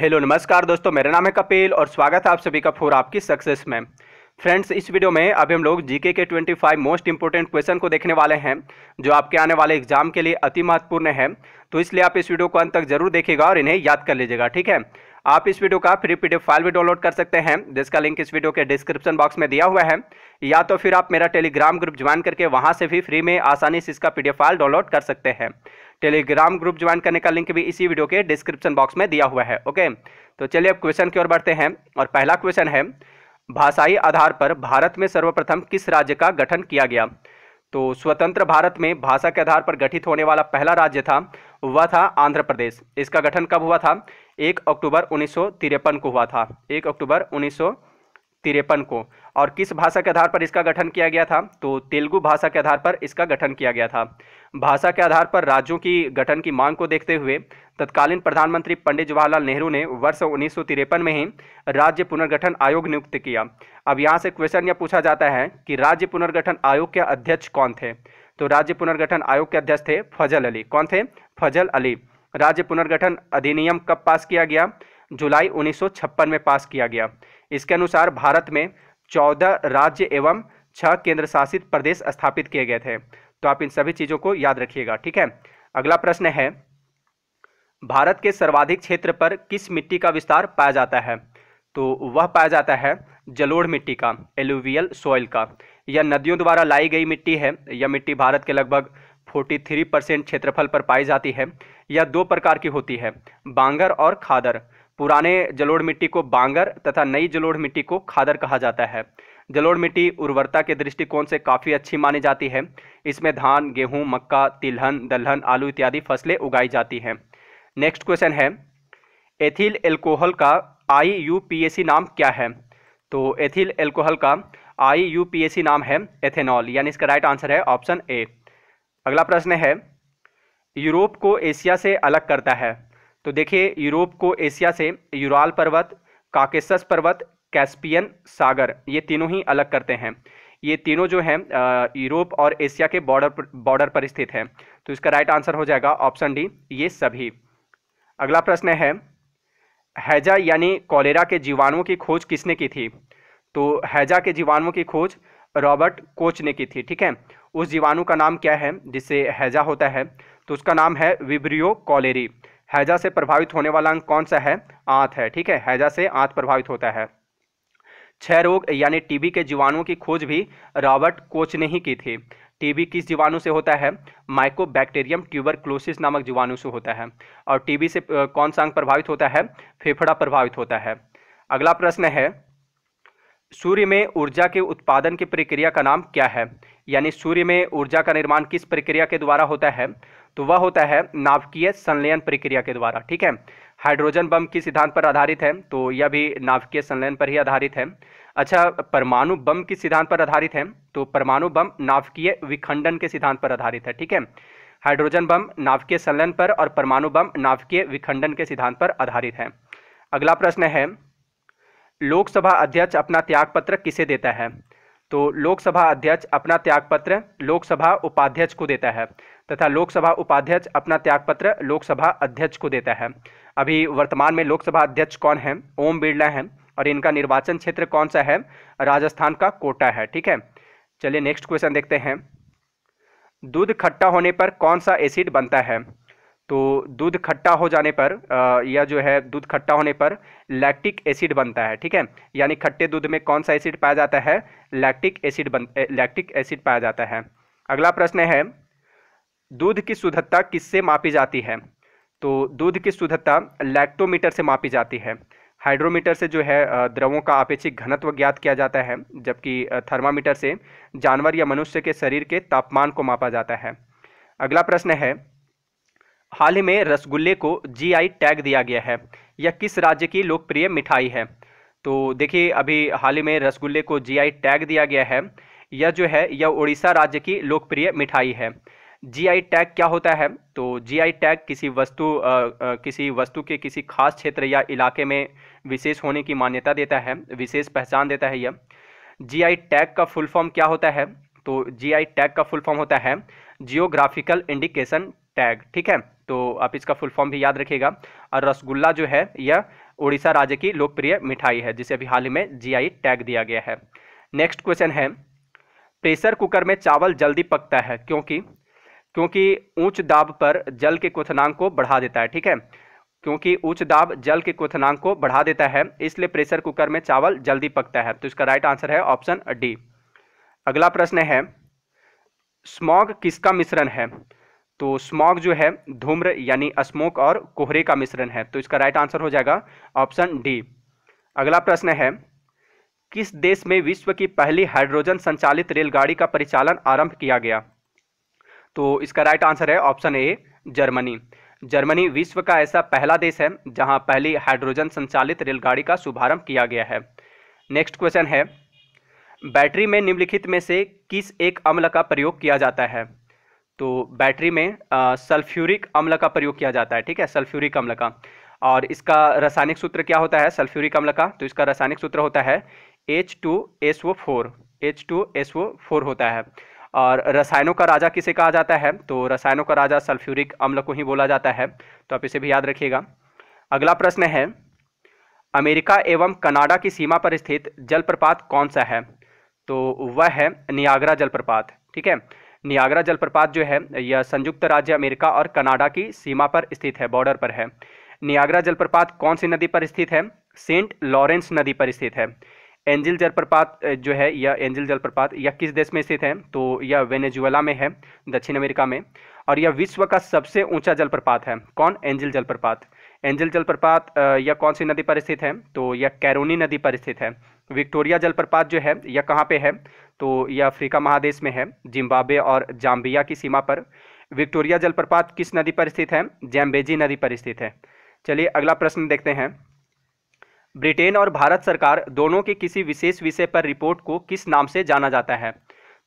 hello नमस्कार दोस्तों मेरा नाम है कपिल और स्वागत है आप सभी का फोर आपकी सक्सेस में फ्रेंड्स इस वीडियो में अभी हम लोग जीके के 25 मोस्ट इंपॉर्टेंट क्वेश्चन को देखने वाले हैं जो आपके आने वाले एग्जाम के लिए अति महत्वपूर्ण है तो इसलिए आप इस वीडियो को अंत तक जरूर देखिएगा और इन्हें याद कर लीजिएगा ठीक है आप इस वीडियो का फ्री पीडीएफ फाइल भी डाउनलोड कर सकते हैं जिसका लिंक इस वीडियो के डिस्क्रिप्शन बॉक्स में दिया हुआ है या तो फिर आप मेरा टेलीग्राम ग्रुप ज्वाइन करके वहां से भी फ्री में आसानी से इसका पीडीएफ फाइल डाउनलोड कर सकते हैं टेलीग्राम ग्रुप ज्वाइन करने का लिंक भी इसी वीडियो के डिस्क्रिप्शन बॉक्स में दिया हुआ है ओके तो चलिए अब क्वेश्चन की ओर बढ़ते हैं और पहला क्वेश्चन है भाषाई आधार पर भारत में सर्वप्रथम किस राज्य का गठन किया गया तो स्वतंत्र भारत में भाषा के आधार पर गठित होने वाला पहला राज्य था वह था आंध्र प्रदेश इसका गठन कब हुआ था एक अक्टूबर उन्नीस को हुआ था एक अक्टूबर उन्नीस तिरपन को और किस भाषा के आधार पर इसका गठन किया गया था तो तेलुगु भाषा के आधार पर इसका गठन किया गया था भाषा के आधार पर राज्यों की गठन की मांग को देखते हुए तत्कालीन प्रधानमंत्री पंडित जवाहरलाल नेहरू ने वर्ष उन्नीस में ही राज्य पुनर्गठन आयोग नियुक्त किया अब यहाँ से क्वेश्चन यह पूछा जाता है कि राज्य पुनर्गठन आयोग के अध्यक्ष कौन थे तो राज्य पुनर्गठन आयोग के अध्यक्ष थे फजल अली कौन थे फजल अली राज्य पुनर्गठन अधिनियम कब पास किया गया जुलाई उन्नीस में पास किया गया इसके अनुसार भारत में चौदह राज्य एवं छह केंद्र शासित प्रदेश स्थापित किए गए थे तो आप इन सभी चीज़ों को याद रखिएगा ठीक है अगला प्रश्न है भारत के सर्वाधिक क्षेत्र पर किस मिट्टी का विस्तार पाया जाता है तो वह पाया जाता है जलोढ़ मिट्टी का एलुवियल सॉइल का यह नदियों द्वारा लाई गई मिट्टी है यह मिट्टी भारत के लगभग 43 परसेंट क्षेत्रफल पर पाई जाती है यह दो प्रकार की होती है बांगर और खादर पुराने जलोढ़ मिट्टी को बांगर तथा नई जलोढ़ मिट्टी को खादर कहा जाता है जलोढ़ मिट्टी उर्वरता के दृष्टिकोण से काफ़ी अच्छी मानी जाती है इसमें धान गेहूं, मक्का तिलहन दलहन आलू इत्यादि फसलें उगाई जाती हैं नेक्स्ट क्वेश्चन है एथिल एल्कोहल का आई यू नाम क्या है तो एथिल एल्कोहल का आई यू नाम है एथेनॉल यानी इसका राइट आंसर है ऑप्शन ए अगला प्रश्न है यूरोप को एशिया से अलग करता है तो देखिए यूरोप को एशिया से यूराल पर्वत काकेसस पर्वत कैस्पियन सागर ये तीनों ही अलग करते हैं ये तीनों जो हैं यूरोप और एशिया के बॉर्डर बॉर्डर पर स्थित हैं तो इसका राइट आंसर हो जाएगा ऑप्शन डी ये सभी अगला प्रश्न है हैजा यानी कॉलेरा के जीवाणुओं की खोज किसने की थी तो हैजा के जीवाणुओं की खोज रॉबर्ट कोच ने की थी ठीक है उस जीवाणु का नाम क्या है जिससे हैजा होता है तो उसका नाम है विब्रियो कॉलेरी हैजा से प्रभावित होने वाला अंग कौन सा है आंत है ठीक है हैजा से आंत प्रभावित होता है छह रोग यानी टीबी के जीवाणुओं की खोज भी रॉबर्ट कोच ने ही की थी टीबी किस जीवाणु से होता है माइकोबैक्टीरियम ट्यूबरक्लोसिस नामक जीवाणु से होता है और टीबी से कौन सा अंग प्रभावित होता है फेफड़ा प्रभावित होता है अगला प्रश्न है सूर्य में ऊर्जा के उत्पादन की प्रक्रिया का नाम क्या है यानी सूर्य में ऊर्जा का निर्माण किस प्रक्रिया के द्वारा होता है तो वह होता है नावकीय संलयन प्रक्रिया के द्वारा ठीक है हाइड्रोजन बम किस सिद्धांत पर आधारित है तो यह भी नावकीय संलयन पर ही आधारित है अच्छा परमाणु बम किस सिद्धांत पर आधारित है तो परमाणु बम नावकीय विखंडन के सिद्धांत पर आधारित है ठीक है हाइड्रोजन बम नावकीय संलयन पर और परमाणु बम नावकीय विखंडन के सिद्धांत पर आधारित है अगला प्रश्न है लोकसभा अध्यक्ष अपना त्यागपत्र किसे देता है तो लोकसभा अध्यक्ष अपना त्यागपत्र लोकसभा उपाध्यक्ष को देता है तथा लोकसभा उपाध्यक्ष अपना त्यागपत्र लोकसभा अध्यक्ष को देता है अभी वर्तमान में लोकसभा अध्यक्ष कौन है ओम बिरला है और इनका निर्वाचन क्षेत्र कौन सा है राजस्थान का कोटा है ठीक है चलिए नेक्स्ट क्वेश्चन देखते हैं दूध खट्टा होने पर कौन सा एसिड बनता है तो दूध खट्टा हो जाने पर या जो है दूध खट्टा होने पर लैक्टिक एसिड बनता है ठीक है यानी खट्टे दूध में कौन सा एसिड पाया जाता है लैक्टिक एसिड बन लैक्टिक एसिड पाया जाता है अगला प्रश्न है दूध की शुद्धता किससे मापी जाती है तो दूध की शुद्धता लैक्टोमीटर से मापी जाती है हाइड्रोमीटर से जो है द्रवों का अपेक्षिक घनत्व ज्ञात किया जाता है जबकि थर्मामीटर से जानवर या मनुष्य के शरीर के तापमान को मापा जाता है अगला प्रश्न है हाल ही में रसगुल्ले को जीआई टैग दिया गया है यह किस राज्य की लोकप्रिय मिठाई है तो देखिए अभी हाल ही में रसगुल्ले को जीआई टैग दिया गया है यह जो है यह उड़ीसा राज्य की लोकप्रिय मिठाई है जीआई टैग क्या होता है तो जीआई टैग किसी वस्तु आ, आ, किसी वस्तु के किसी खास क्षेत्र या इलाके में विशेष होने की मान्यता देता है विशेष पहचान देता है यह जी टैग का फुल फॉर्म क्या होता है तो जी टैग का फुल फॉर्म होता है जियोग्राफिकल इंडिकेशन टैग ठीक है तो आप इसका फुल फॉर्म भी याद रखिएगा और रसगुल्ला जो है यह उड़ीसा राज्य की लोकप्रिय मिठाई है जिसे अभी हाल ही में जी टैग दिया गया है नेक्स्ट क्वेश्चन है प्रेशर कुकर में चावल जल्दी पकता है क्योंकि क्योंकि ऊंच दाब पर जल के क्वथनांक को बढ़ा देता है ठीक है क्योंकि ऊंच दाब जल के क्वथनांक को बढ़ा देता है इसलिए प्रेशर कुकर में चावल जल्दी पकता है तो इसका राइट आंसर है ऑप्शन डी अगला प्रश्न है स्मॉग किसका मिश्रण है तो स्मॉग जो है धूम्र यानी स्मोक और कोहरे का मिश्रण है तो इसका राइट आंसर हो जाएगा ऑप्शन डी अगला प्रश्न है किस देश में विश्व की पहली हाइड्रोजन संचालित रेलगाड़ी का परिचालन आरंभ किया गया तो इसका राइट आंसर है ऑप्शन ए जर्मनी जर्मनी विश्व का ऐसा पहला देश है जहां पहली हाइड्रोजन संचालित रेलगाड़ी का शुभारंभ किया गया है नेक्स्ट क्वेश्चन है बैटरी में निम्नलिखित में से किस एक अम्ल का प्रयोग किया जाता है तो बैटरी में सल्फ्यूरिक अम्ल का प्रयोग किया जाता है ठीक है सल्फ्यूरिक अम्ल का और इसका रासायनिक सूत्र क्या होता है सल्फ्यूरिक अम्ल का तो इसका रासायनिक सूत्र होता है H two S O four H two S O four होता है और रसायनों का राजा किसे कहा जाता है तो रसायनों का राजा सल्फ्यूरिक अम्ल को ही बोला जाता है तो आप इसे भी याद रखिएगा अगला प्रश्न है अमेरिका एवं कनाडा की सीमा पर स्थित जलप्रपात कौन सा है तो वह है नियाग्रा जलप्रपात ठीक है नियाग्रा जलप्रपात जो है यह संयुक्त राज्य अमेरिका और कनाडा की सीमा पर स्थित है बॉर्डर पर है नियाग्रा जलप्रपात कौन सी नदी पर स्थित है सेंट लॉरेंस नदी पर स्थित है एंजिल जलप्रपात जो है यह एंजिल जलप्रपात यह किस देश में स्थित है तो यह वेनेजुएला में है दक्षिण अमेरिका में और यह विश्व का सबसे ऊंचा जलप्रपात है कौन एंजिल जलप्रपात एंजिल जलप्रपात यह कौन सी नदी पर स्थित है तो यह कैरोनी नदी पर स्थित है विक्टोरिया जलप्रपात जो है यह कहाँ पे है तो यह अफ्रीका महादेश में है जिम्बाब्वे और जाम्बिया की सीमा पर विक्टोरिया जलप्रपात किस नदी पर स्थित है जैम्बेजी नदी पर स्थित है चलिए अगला प्रश्न देखते हैं ब्रिटेन और भारत सरकार दोनों के किसी विशेष विषय पर रिपोर्ट को किस नाम से जाना जाता है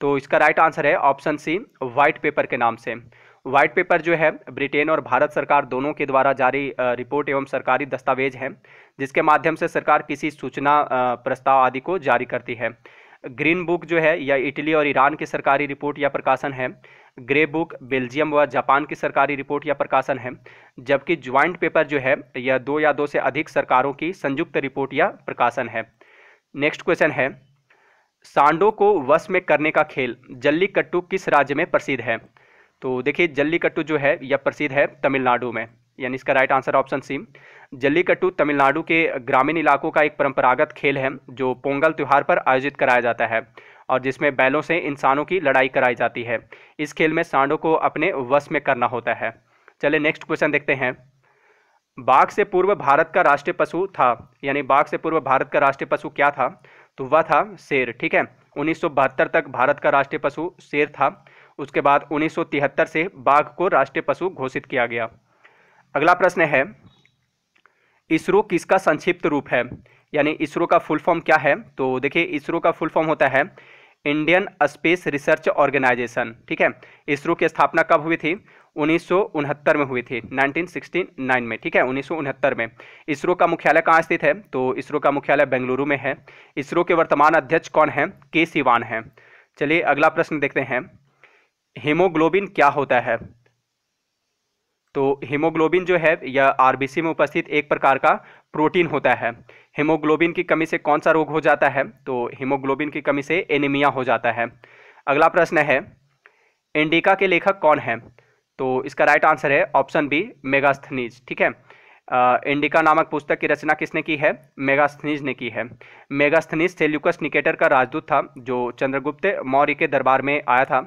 तो इसका राइट आंसर है ऑप्शन सी व्हाइट पेपर के नाम से व्हाइट पेपर जो है ब्रिटेन और भारत सरकार दोनों के द्वारा जारी रिपोर्ट एवं सरकारी दस्तावेज है जिसके माध्यम से सरकार किसी सूचना प्रस्ताव आदि को जारी करती है ग्रीन बुक जो है यह इटली और ईरान की सरकारी रिपोर्ट या प्रकाशन है ग्रे बुक बेल्जियम व जापान की सरकारी रिपोर्ट या प्रकाशन है जबकि ज्वाइंट पेपर जो है यह दो या दो से अधिक सरकारों की संयुक्त रिपोर्ट या प्रकाशन है नेक्स्ट क्वेश्चन है सांडों को वश में करने का खेल जल्लीकट्टू किस राज्य में प्रसिद्ध है तो देखिए जल्लीकट्टू जो है यह प्रसिद्ध है तमिलनाडु में यानी इसका right answer option C Jallikattu Tamil Nadu के ग्रामीण इलाकों का एक परंपरागत खेल है जो पोंगल त्यौहार पर आयोजित कराया जाता है और जिसमें बैलों से इंसानों की लड़ाई कराई जाती है इस खेल में सांडों को अपने वश में करना होता है चले नेक्स्ट क्वेश्चन देखते हैं बाघ से पूर्व भारत का राष्ट्रीय पशु था यानी बाघ से पूर्व भारत का राष्ट्रीय पशु क्या था तो वह था शेर ठीक है उन्नीस तक भारत का राष्ट्रीय पशु शेर था उसके बाद 1973 से बाघ को राष्ट्रीय पशु घोषित किया गया अगला प्रश्न है इसरो किसका संक्षिप्त रूप है यानी इसरो का फुल फॉर्म क्या है तो देखिए इसरो का फुल फॉर्म होता है इंडियन स्पेस रिसर्च ऑर्गेनाइजेशन ठीक है इसरो की स्थापना कब हुई थी उन्नीस में हुई थी 1969 में ठीक है उन्नीस में इसरो का मुख्यालय कहाँ स्थित है तो इसरो का मुख्यालय बेंगलुरु में है इसरो के वर्तमान अध्यक्ष कौन है के सिवान है चलिए अगला प्रश्न देखते हैं हीमोग्लोबिन क्या होता है तो हीमोग्लोबिन जो है यह आरबीसी में उपस्थित एक प्रकार का प्रोटीन होता है हीमोग्लोबिन की कमी से कौन सा रोग हो जाता है तो हीमोग्लोबिन की कमी से एनीमिया हो जाता है अगला प्रश्न है इंडिका के लेखक कौन है तो इसका राइट आंसर है ऑप्शन बी मेगास्थनीज ठीक है आ, इंडिका नामक पुस्तक की रचना किसने की है मेगास्थनीज ने की है मेगास्थनीज सेल्यूकस निकेटर का राजदूत था जो चंद्रगुप्त मौर्य के दरबार में आया था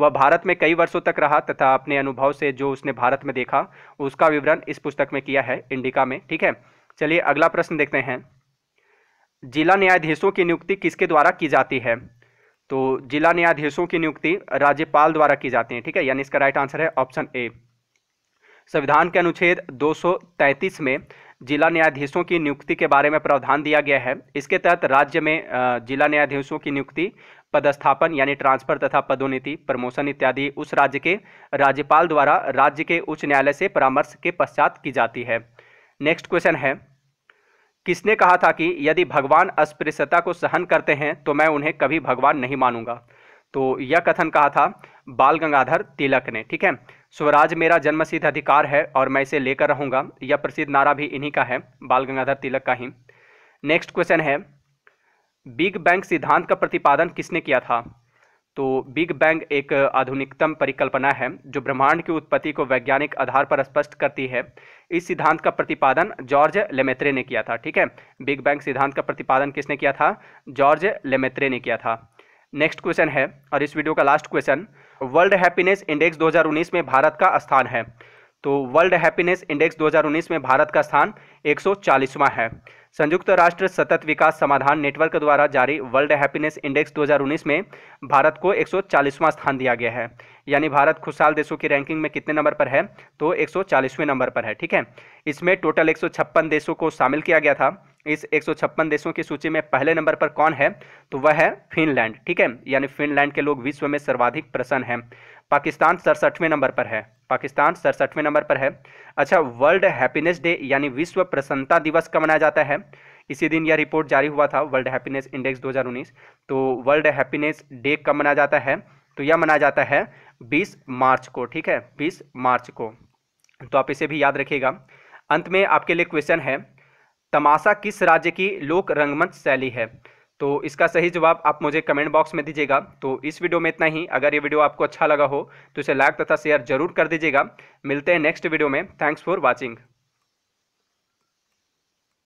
वह भारत में कई वर्षों तक रहा तथा अपने अनुभव से जो उसने भारत में देखा उसका विवरण इस पुस्तक में किया है इंडिका में ठीक है चलिए अगला प्रश्न देखते हैं जिला न्यायाधीशों की नियुक्ति किसके द्वारा की जाती है तो जिला न्यायाधीशों की नियुक्ति राज्यपाल द्वारा की जाती है ठीक है यानी इसका राइट आंसर है ऑप्शन ए संविधान के अनुच्छेद 233 में जिला न्यायाधीशों की नियुक्ति के बारे में प्रावधान दिया गया है इसके तहत राज्य में जिला न्यायाधीशों की नियुक्ति पदस्थापन यानी ट्रांसफर तथा पदोन्नति प्रमोशन इत्यादि उस राज्य के राज्यपाल द्वारा राज्य के उच्च न्यायालय से परामर्श के पश्चात की जाती है नेक्स्ट क्वेश्चन है किसने कहा था कि यदि भगवान अस्पृश्यता को सहन करते हैं तो मैं उन्हें कभी भगवान नहीं मानूंगा तो यह कथन कहा था बाल गंगाधर तिलक ने ठीक है स्वराज मेरा जन्मसिद्ध अधिकार है और मैं इसे लेकर रहूंगा यह प्रसिद्ध नारा भी इन्हीं का है बाल गंगाधर तिलक का ही नेक्स्ट क्वेश्चन है बिग बैंग सिद्धांत का प्रतिपादन किसने किया था तो बिग बैंग एक आधुनिकतम परिकल्पना है जो ब्रह्मांड की उत्पत्ति को वैज्ञानिक आधार पर स्पष्ट करती है इस सिद्धांत का प्रतिपादन जॉर्ज लेमेत्रे ने किया था ठीक है बिग बैंग सिद्धांत का प्रतिपादन किसने किया था जॉर्ज लेमेत्रे ने किया था नेक्स्ट क्वेश्चन है और इस वीडियो का last question world happiness index 2019 में भारत का स्थान है तो वर्ल्ड हैप्पीनेस इंडेक्स 2019 में भारत का स्थान 140वां है संयुक्त राष्ट्र सतत विकास समाधान नेटवर्क द्वारा जारी वर्ल्ड हैप्पीनेस इंडेक्स 2019 में भारत को 140वां स्थान दिया गया है यानी भारत खुशहाल देशों की रैंकिंग में कितने नंबर पर है तो 140वें नंबर पर है ठीक है इसमें टोटल एक देशों को शामिल किया गया था इस एक देशों की सूची में पहले नंबर पर कौन है तो वह है फिनलैंड ठीक है यानी फिनलैंड के लोग विश्व में सर्वाधिक प्रसन्न हैं पाकिस्तान सड़सठवें नंबर पर है पाकिस्तान सड़सठवें नंबर पर है अच्छा वर्ल्ड हैप्पीनेस डे यानी विश्व प्रसन्नता दिवस का मनाया जाता है इसी दिन यह रिपोर्ट जारी हुआ था वर्ल्ड हैप्पीनेस इंडेक्स 2019 तो वर्ल्ड हैप्पीनेस डे कब मनाया जाता है तो यह मनाया जाता है 20 मार्च को ठीक है 20 मार्च को तो आप इसे भी याद रखिएगा अंत में आपके लिए क्वेश्चन है तमाशा किस राज्य की लोक रंगमंच शैली है तो इसका सही जवाब आप मुझे कमेंट बॉक्स में दीजिएगा तो इस वीडियो में इतना ही अगर ये वीडियो आपको अच्छा लगा हो तो इसे लाइक तथा शेयर जरूर कर दीजिएगा मिलते हैं नेक्स्ट वीडियो में थैंक्स फॉर वॉचिंग